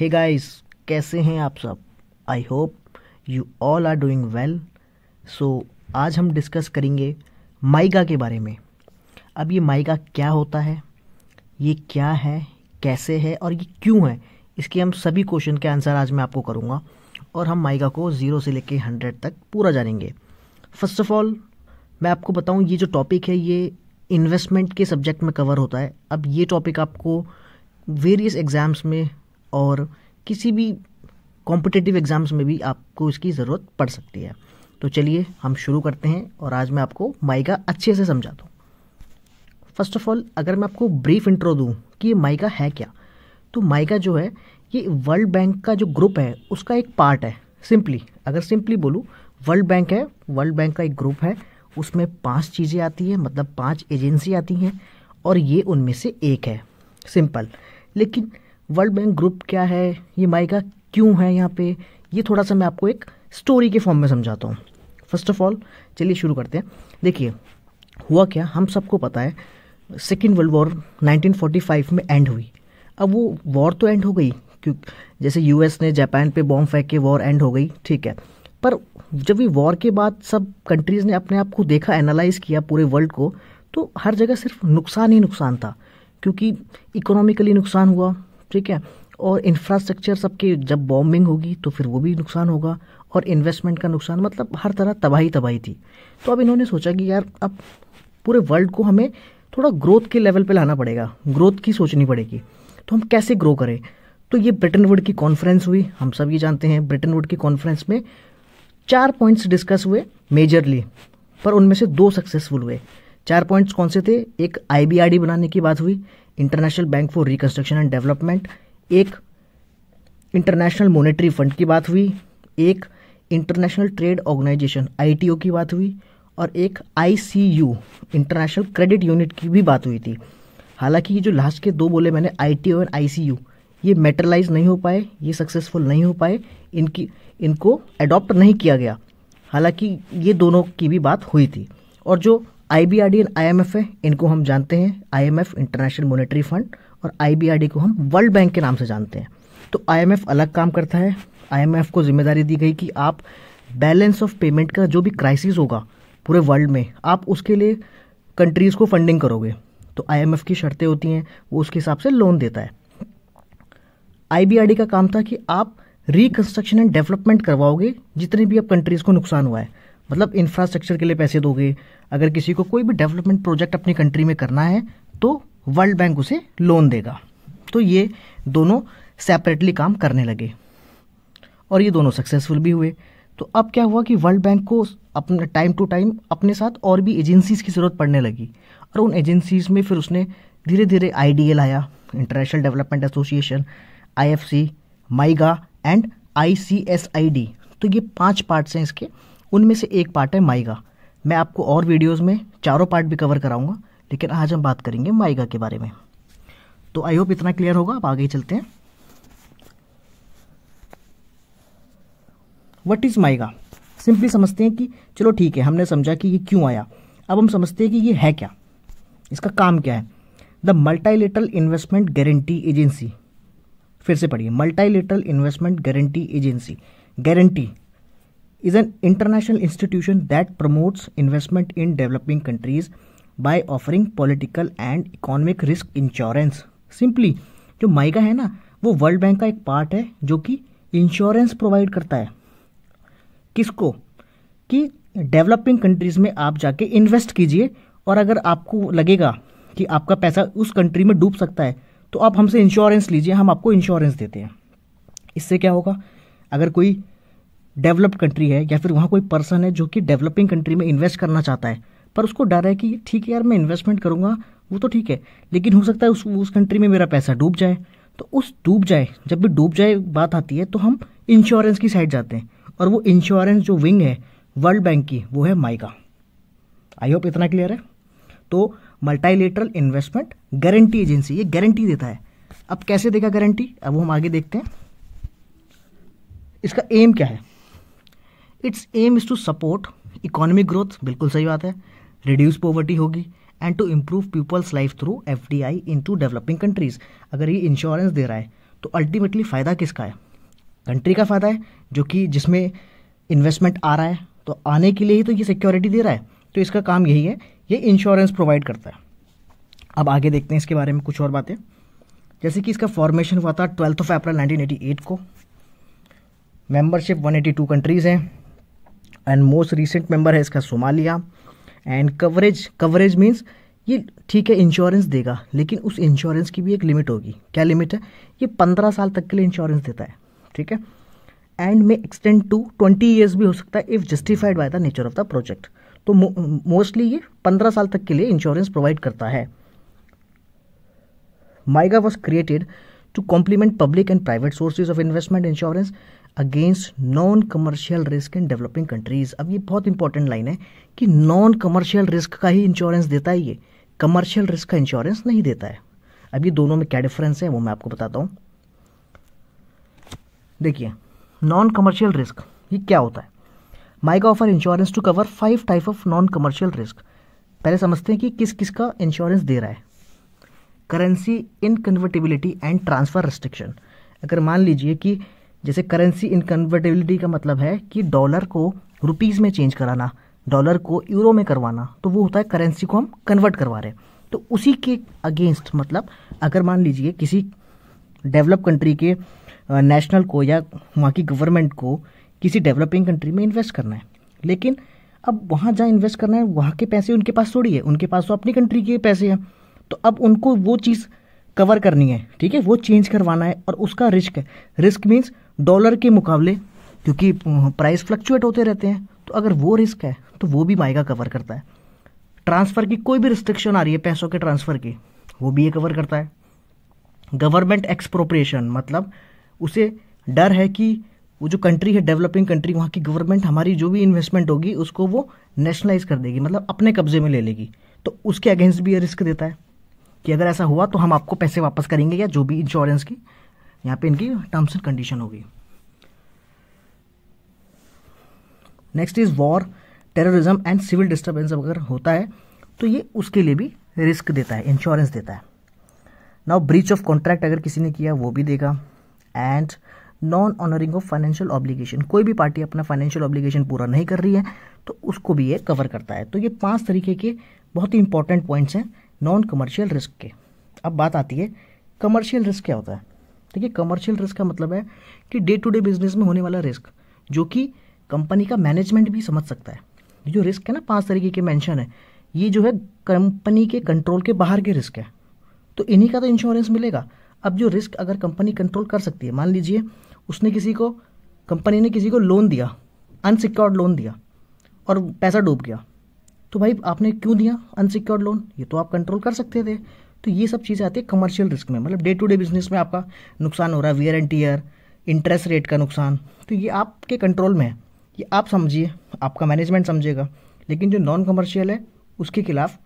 Hey guys कैसे हैं आप सब I hope you all are doing well so आज हम डिस्कस करेंगे माइका के बारे में अब ये माइका क्या होता है ये क्या है कैसे है और ये क्यों है इसके हम सभी क्वेश्चन के आंसर आज मैं आपको करूँगा और हम माइका को ज़ीरो से लेके हंड्रेड तक पूरा जानेंगे फर्स्ट ऑफ ऑल मैं आपको बताऊँ ये जो टॉपिक है ये इन्वेस्टमेंट के सब्जेक्ट में कवर होता है अब ये टॉपिक आपको वेरियस एग्ज़ाम्स में और किसी भी कॉम्पिटिटिव एग्ज़ाम्स में भी आपको इसकी ज़रूरत पड़ सकती है तो चलिए हम शुरू करते हैं और आज मैं आपको माइका अच्छे से समझा दूँ फर्स्ट ऑफ ऑल अगर मैं आपको ब्रीफ इंट्रो दूँ कि ये माइका है क्या तो माइका जो है ये वर्ल्ड बैंक का जो ग्रुप है उसका एक पार्ट है सिंपली अगर सिंपली बोलूँ वर्ल्ड बैंक है वर्ल्ड बैंक का एक ग्रुप है उसमें पांच चीज़ें आती हैं मतलब पांच एजेंसी आती हैं और ये उनमें से एक है सिंपल लेकिन वर्ल्ड बैंक ग्रुप क्या है ये माइका क्यों है यहाँ पे ये थोड़ा सा मैं आपको एक स्टोरी के फॉर्म में समझाता हूँ फर्स्ट ऑफ ऑल चलिए शुरू करते हैं देखिए हुआ क्या हम सबको पता है सेकेंड वर्ल्ड वॉर 1945 में एंड हुई अब वो वॉर तो एंड हो गई क्यों जैसे यूएस ने जापान पे बॉम्ब फेंक के वॉर एंड हो गई ठीक है पर जब ये वॉर के बाद सब कंट्रीज़ ने अपने आप को देखा एनालाइज किया पूरे वर्ल्ड को तो हर जगह सिर्फ नुकसान ही नुकसान था क्योंकि इकोनॉमिकली नुकसान हुआ ठीक है और इंफ्रास्ट्रक्चर सबके जब बॉम्बिंग होगी तो फिर वो भी नुकसान होगा और इन्वेस्टमेंट का नुकसान मतलब हर तरह तबाही तबाही थी तो अब इन्होंने सोचा कि यार अब पूरे वर्ल्ड को हमें थोड़ा ग्रोथ के लेवल पे लाना पड़ेगा ग्रोथ की सोचनी पड़ेगी तो हम कैसे ग्रो करें तो ये ब्रिटेन वुड की कॉन्फ्रेंस हुई हम सब ये जानते हैं ब्रिटेन वुड की कॉन्फ्रेंस में चार पॉइंट्स डिस्कस हुए मेजरली पर उनमें से दो सक्सेसफुल हुए चार पॉइंट्स कौन से थे एक आई बनाने की बात हुई International Bank for Reconstruction and Development एक इंटरनेशनल मॉनेटरी फंड की बात हुई एक इंटरनेशनल ट्रेड ऑर्गेनाइजेशन आई की बात हुई और एक आई इंटरनेशनल क्रेडिट यूनिट की भी बात हुई थी हालांकि ये जो लास्ट के दो बोले मैंने आई टी एंड आई ये मेटरलाइज नहीं हो पाए ये सक्सेसफुल नहीं हो पाए इनकी इनको एडॉप्ट नहीं किया गया हालांकि ये दोनों की भी बात हुई थी और जो आईबीआरडी एंड आईएमएफ है इनको हम जानते हैं आईएमएफ इंटरनेशनल मॉनेटरी फंड और आईबीआरडी को हम वर्ल्ड बैंक के नाम से जानते हैं तो आईएमएफ अलग काम करता है आईएमएफ को जिम्मेदारी दी गई कि आप बैलेंस ऑफ पेमेंट का जो भी क्राइसिस होगा पूरे वर्ल्ड में आप उसके लिए कंट्रीज़ को फंडिंग करोगे तो आईएमएफ की शर्तें होती हैं वो उसके हिसाब से लोन देता है आईबीआरडी का काम था कि आप रिकन्स्ट्रक्शन एंड डेवलपमेंट करवाओगे जितने भी अब कंट्रीज़ को नुकसान हुआ है मतलब इंफ्रास्ट्रक्चर के लिए पैसे दोगे अगर किसी को कोई भी डेवलपमेंट प्रोजेक्ट अपनी कंट्री में करना है तो वर्ल्ड बैंक उसे लोन देगा तो ये दोनों सेपरेटली काम करने लगे और ये दोनों सक्सेसफुल भी हुए तो अब क्या हुआ कि वर्ल्ड बैंक को अपने टाइम टू टाइम अपने साथ और भी एजेंसीज़ की ज़रूरत पड़ने लगी और उन एजेंसीज़ में फिर उसने धीरे धीरे आई डी आया International Development Association I F C MIGA and I C S I D तो ये पांच पार्ट्स हैं इसके उनमें से एक पार्ट है माइगा मैं आपको और वीडियोज़ में चारों पार्ट भी कवर कराऊंगा लेकिन आज हम बात करेंगे माइगा के बारे में तो आई होप इतना क्लियर होगा आप आगे चलते हैं वट इज़ माइगा सिंपली समझते हैं कि चलो ठीक है हमने समझा कि ये क्यों आया अब हम समझते हैं कि ये है क्या इसका काम क्या है the Multilateral Investment Guarantee Agency फिर से पढ़िए Multilateral Investment Guarantee Agency guarantee is an international institution that promotes investment in developing countries by offering political and economic risk insurance. Simply, जो माइगा है ना वो वर्ल्ड बैंक का एक part है जो कि इंश्योरेंस प्रोवाइड करता है किसको कि डेवलपिंग कंट्रीज़ में आप जाके इन्वेस्ट कीजिए और अगर आपको लगेगा कि आपका पैसा उस कंट्री में डूब सकता है तो आप हमसे इंश्योरेंस लीजिए हम आपको इंश्योरेंस देते हैं इससे क्या होगा अगर कोई डेवलप्ड कंट्री है या फिर वहाँ कोई पर्सन है जो कि डेवलपिंग कंट्री में इन्वेस्ट करना चाहता है पर उसको डर है कि ठीक है यार मैं इन्वेस्टमेंट करूँगा वो तो ठीक है लेकिन हो सकता है उस उस कंट्री में मेरा पैसा डूब जाए तो उस डूब जाए जब भी डूब जाए बात आती है तो हम इंश्योरेंस की साइड जाते हैं और वो इंश्योरेंस जो विंग है वर्ल्ड बैंक की वो है माइका आई होप इतना क्लियर है तो मल्टीलेटरल इन्वेस्टमेंट गारंटी एजेंसी ये गारंटी देता है अब कैसे देगा गारंटी अब हम आगे देखते हैं इसका एम क्या है its aim is to support economic growth बिल्कुल सही बात है रिड्यूस पॉवर्टी होगी and to improve people's life through F D I into developing countries अगर ये इंश्योरेंस दे रहा है तो अल्टीमेटली फ़ायदा किसका है कंट्री का फ़ायदा है जो कि जिसमें इन्वेस्टमेंट आ रहा है तो आने के लिए ही तो ये सिक्योरिटी दे रहा है तो इसका काम यही है ये इंश्योरेंस प्रोवाइड करता है अब आगे देखते हैं इसके बारे में कुछ और बातें जैसे कि इसका फॉर्मेशन हुआ था twelfth of April nineteen eighty eight को membership one eighty two countries हैं एंड मोस्ट रिसेंट मेंबर है इसका Somalia and coverage coverage means ये ठीक है इंश्योरेंस देगा लेकिन उस इंश्योरेंस की भी एक लिमिट होगी क्या लिमिट है ये पंद्रह साल तक के लिए इंश्योरेंस देता है ठीक है एंड में एक्सटेंड टू ट्वेंटी ईयर्स भी हो सकता है if justified by the nature of the project तो मोस्टली ये पंद्रह साल तक के लिए इंश्योरेंस प्रोवाइड करता है MIGA was created to complement public and private sources of investment insurance against non commercial risk in developing countries अब ये बहुत इंपॉर्टेंट लाइन है कि नॉन कमर्शियल रिस्क का ही इंश्योरेंस देता है ये कमर्शियल रिस्क का इंश्योरेंस नहीं देता है अब ये दोनों में क्या डिफरेंस है वो मैं आपको बताता हूँ देखिए नॉन कमर्शियल रिस्क ये क्या होता है MIGA offer insurance to cover five type of non commercial risk पहले समझते हैं कि किस किस का इंश्योरेंस दे रहा है currency inconvertibility and transfer restriction अगर मान लीजिए कि जैसे करेंसी इनकन्वर्टेबिलिटी का मतलब है कि डॉलर को रुपीज़ में चेंज कराना डॉलर को यूरो में करवाना तो वो होता है करेंसी को हम कन्वर्ट करवा रहे हैं तो उसी के अगेंस्ट मतलब अगर मान लीजिए किसी डेवलप कंट्री के नेशनल को या वहाँ की गवर्नमेंट को किसी डेवलपिंग कंट्री में इन्वेस्ट करना है लेकिन अब वहाँ जहाँ इन्वेस्ट करना है वहाँ के पैसे उनके पास थोड़ी है उनके पास तो अपनी कंट्री के पैसे हैं तो अब उनको वो चीज़ कवर करनी है ठीक है वो चेंज करवाना है और उसका रिस्क है रिस्क मीन्स डॉलर के मुकाबले क्योंकि प्राइस फ्लक्चुएट होते रहते हैं तो अगर वो रिस्क है तो वो भी मायका कवर करता है ट्रांसफ़र की कोई भी रिस्ट्रिक्शन आ रही है पैसों के ट्रांसफ़र की वो भी ये कवर करता है गवर्नमेंट एक्सप्रोप्रिएशन मतलब उसे डर है कि वो जो कंट्री है डेवलपिंग कंट्री वहाँ की गवर्नमेंट हमारी जो भी इन्वेस्टमेंट होगी उसको वो नेशनलाइज कर देगी मतलब अपने कब्जे में ले लेगी तो उसके अगेंस्ट भी ये रिस्क देता है कि अगर ऐसा हुआ तो हम आपको पैसे वापस करेंगे या जो भी इंश्योरेंस की यहाँ पे इनकी टर्म्स एंड कंडीशन होगी next is war terrorism and civil disturbance अगर होता है तो ये उसके लिए भी रिस्क देता है इंश्योरेंस देता है नाउ ब्रीच ऑफ कॉन्ट्रैक्ट अगर किसी ने किया वो भी देगा and non honouring of financial obligation कोई भी पार्टी अपना फाइनेंशियल ऑब्लिगेशन पूरा नहीं कर रही है तो उसको भी ये कवर करता है तो ये पांच तरीके के बहुत ही इंपॉर्टेंट पॉइंट्स हैं नॉन कमर्शियल रिस्क के अब बात आती है कमर्शियल रिस्क क्या होता है देखिए कमर्शियल रिस्क का मतलब है कि डे टू डे बिजनेस में होने वाला रिस्क जो कि कंपनी का मैनेजमेंट भी समझ सकता है ये जो रिस्क है ना पांच तरीके के मेंशन है ये जो है कंपनी के कंट्रोल के बाहर के रिस्क है तो इन्हीं का तो इंश्योरेंस मिलेगा अब जो रिस्क अगर कंपनी कंट्रोल कर सकती है मान लीजिए उसने किसी को कंपनी ने किसी को लोन दिया अनसिक्योर्ड लोन दिया और पैसा डूब गया तो भाई आपने क्यों दिया अनसिक्योर्ड लोन ये तो आप कंट्रोल कर सकते थे तो ये सब चीज़ें आती है कमर्शियल रिस्क में मतलब डे टू डे बिजनेस में आपका नुकसान हो रहा है wear and tear interest rate का नुकसान तो ये आपके कंट्रोल में है ये आप समझिए आपका मैनेजमेंट समझेगा लेकिन जो नॉन कमर्शियल है उसके खिलाफ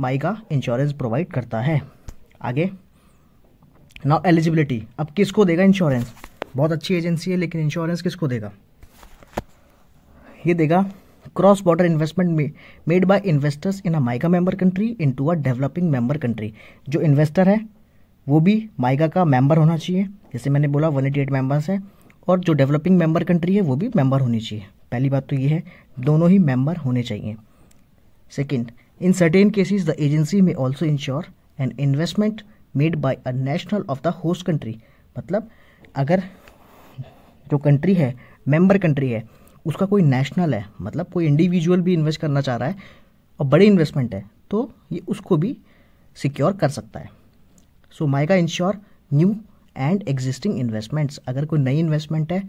माई का इंश्योरेंस प्रोवाइड करता है आगे नाउ एलिजिबिलिटी अब किसको देगा इंश्योरेंस बहुत अच्छी एजेंसी है लेकिन इंश्योरेंस किसको देगा ये देगा cross border investment made by investors in a MIGA member country into a developing member country जो इन्वेस्टर है वो भी माइगा का मेंबर होना चाहिए जैसे मैंने बोला वन एटी एट मेंबर्स है और जो डेवलपिंग मेंबर कंट्री है वो भी मेंबर होनी चाहिए पहली बात तो ये है दोनों ही मेंबर होने चाहिए second in certain cases the agency में also insure an investment made by a national of the host country मतलब अगर जो कंट्री है मेंबर कंट्री है उसका कोई नेशनल है मतलब कोई इंडिविजुअल भी इन्वेस्ट करना चाह रहा है और बड़े इन्वेस्टमेंट है तो ये उसको भी सिक्योर कर सकता है so MIGA insure new and existing investments अगर कोई नई इन्वेस्टमेंट है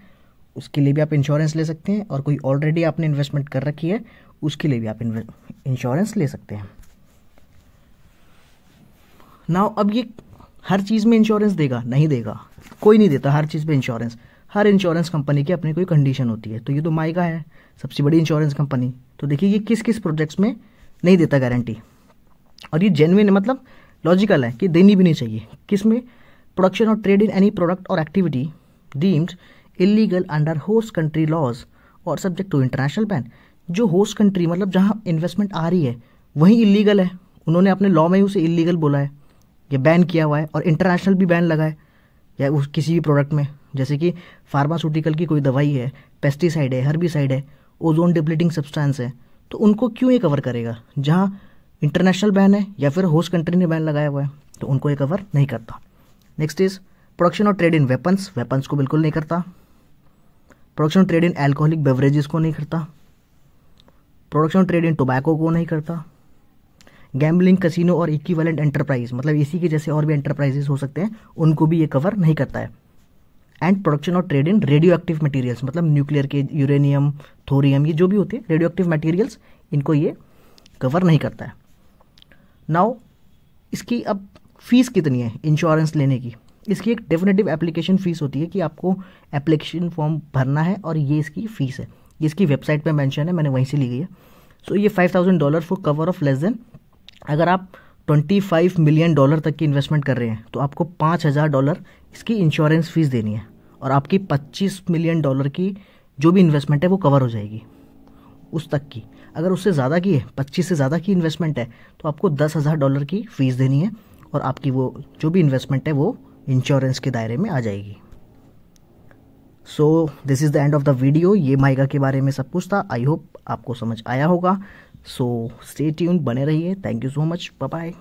उसके लिए भी आप इंश्योरेंस ले सकते हैं और कोई ऑलरेडी आपने इन्वेस्टमेंट कर रखी है उसके लिए भी आप इंश्योरेंस ले सकते हैं नाउ अब ये हर चीज़ में इंश्योरेंस देगा नहीं देगा कोई नहीं देता हर चीज़ पे इंश्योरेंस हर इंश्योरेंस कंपनी की अपनी कोई कंडीशन होती है तो ये तो माइका है सबसे बड़ी इंश्योरेंस कंपनी तो देखिए ये किस किस प्रोजेक्ट्स में नहीं देता गारंटी और ये जेनविन मतलब लॉजिकल है कि देनी भी नहीं चाहिए किस में प्रोडक्शन और ट्रेड इन एनी प्रोडक्ट और activity deemed illegal under host country laws और सब्जेक्ट टू इंटरनेशनल बैन जो होस्ट कंट्री मतलब जहाँ इन्वेस्टमेंट आ रही है वहीं इलीगल है उन्होंने अपने लॉ में ही उसे इलीगल बोला है ये बैन किया हुआ है और इंटरनेशनल भी बैन लगा है या उस किसी भी प्रोडक्ट में जैसे कि फार्मास्यूटिकल की कोई दवाई है पेस्टिसाइड है हर्बिसाइड है ओजोन डिप्लीटिंग सब्सटेंस है तो उनको क्यों ये कवर करेगा जहाँ इंटरनेशनल बैन है या फिर होस्ट कंट्री ने बैन लगाया हुआ है तो उनको ये कवर नहीं करता नेक्स्ट इज़ प्रोडक्शन और ट्रेड इन वेपन्स वेपन्स को बिल्कुल नहीं करता production trade in alcoholic beverages को नहीं करता प्रोडक्शन ट्रेड इन टोबैको को नहीं करता गैम्बलिंग कसिनो और इक्विवेलेंट एंटरप्राइज मतलब इसी के जैसे और भी एंटरप्राइजेस हो सकते हैं उनको भी ये कवर नहीं करता है एंड प्रोडक्शन और trade in radioactive materials मतलब न्यूक्लियर के यूरेनियम थोरियम ये जो भी होते हैं रेडियो एक्टिव मटीरियल्स इनको ये कवर नहीं करता है नाउ इसकी अब फीस कितनी है इंश्योरेंस लेने की इसकी एक डेफिनेटिव एप्लीकेशन फ़ीस होती है कि आपको एप्लीकेशन फॉर्म भरना है और ये इसकी फ़ीस है ये इसकी वेबसाइट पे मेंशन है मैंने वहीं से ली गई है सो so, ये five thousand dollar for cover of less than अगर आप 25 मिलियन डॉलर तक की इन्वेस्टमेंट कर रहे हैं तो आपको पाँच हज़ार डॉलर इसकी इंश्योरेंस फीस देनी है और आपकी पच्चीस मिलियन डॉलर की जो भी इन्वेस्टमेंट है वो कवर हो जाएगी उस तक की अगर उससे ज़्यादा की है पच्चीस से ज़्यादा की इन्वेस्टमेंट है तो आपको दस हज़ार डॉलर की फ़ीस देनी है और आपकी वो जो भी इन्वेस्टमेंट है वो इंश्योरेंस के दायरे में आ जाएगी so this is the end of the video ये माइका के बारे में सब कुछ था आई होप आपको समझ आया होगा सो स्टे ट्यून बने रहिए thank you so much bye